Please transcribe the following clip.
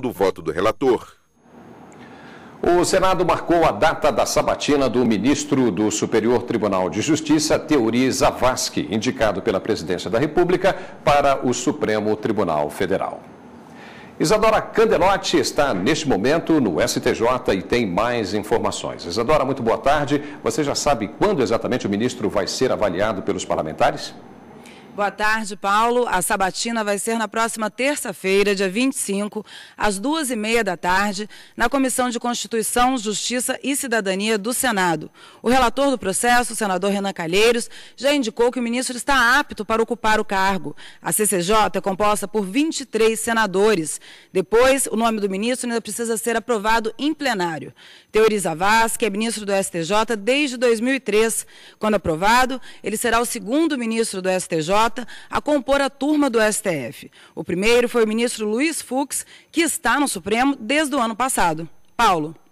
do voto do relator. O Senado marcou a data da sabatina do ministro do Superior Tribunal de Justiça, Teori Zavascki, indicado pela Presidência da República para o Supremo Tribunal Federal. Isadora Candelotti está neste momento no STJ e tem mais informações. Isadora, muito boa tarde. Você já sabe quando exatamente o ministro vai ser avaliado pelos parlamentares? Boa tarde, Paulo. A sabatina vai ser na próxima terça-feira, dia 25, às duas e meia da tarde, na Comissão de Constituição, Justiça e Cidadania do Senado. O relator do processo, o senador Renan Calheiros, já indicou que o ministro está apto para ocupar o cargo. A CCJ é composta por 23 senadores. Depois, o nome do ministro ainda precisa ser aprovado em plenário. Teoriza Vaz, que é ministro do STJ desde 2003. Quando aprovado, ele será o segundo ministro do STJ a compor a turma do STF. O primeiro foi o ministro Luiz Fux, que está no Supremo desde o ano passado. Paulo.